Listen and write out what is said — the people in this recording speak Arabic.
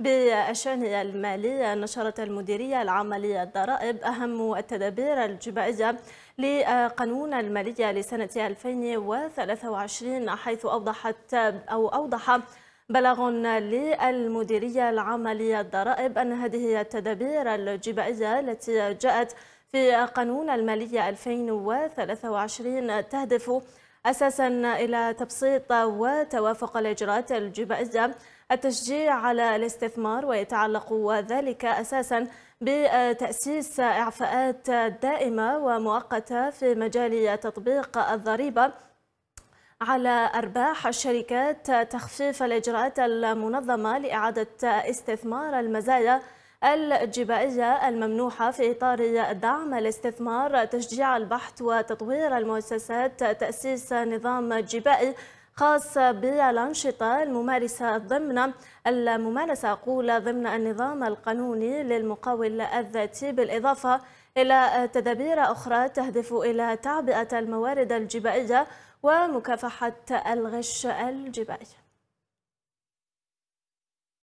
بالشأن المالي نشرت المديرية العامة للضرائب أهم التدابير الجبائية لقانون المالية لسنة 2023 حيث أوضحت أو أوضح بلغ للمديرية العامة للضرائب أن هذه التدابير الجبائية التي جاءت في قانون المالية 2023 تهدف أساسا إلى تبسيط وتوافق الإجراءات الجبائزة التشجيع على الاستثمار ويتعلق ذلك أساسا بتأسيس إعفاءات دائمة ومؤقتة في مجال تطبيق الضريبة على أرباح الشركات تخفيف الإجراءات المنظمة لإعادة استثمار المزايا الجبائية الممنوحة في إطار دعم الاستثمار تشجيع البحث وتطوير المؤسسات تأسيس نظام جبائي خاص بالأنشطة الممارسة ضمن الممارسة أقول ضمن النظام القانوني للمقاول الذاتي بالإضافة إلى تدابير أخرى تهدف إلى تعبئة الموارد الجبائية ومكافحة الغش الجبائي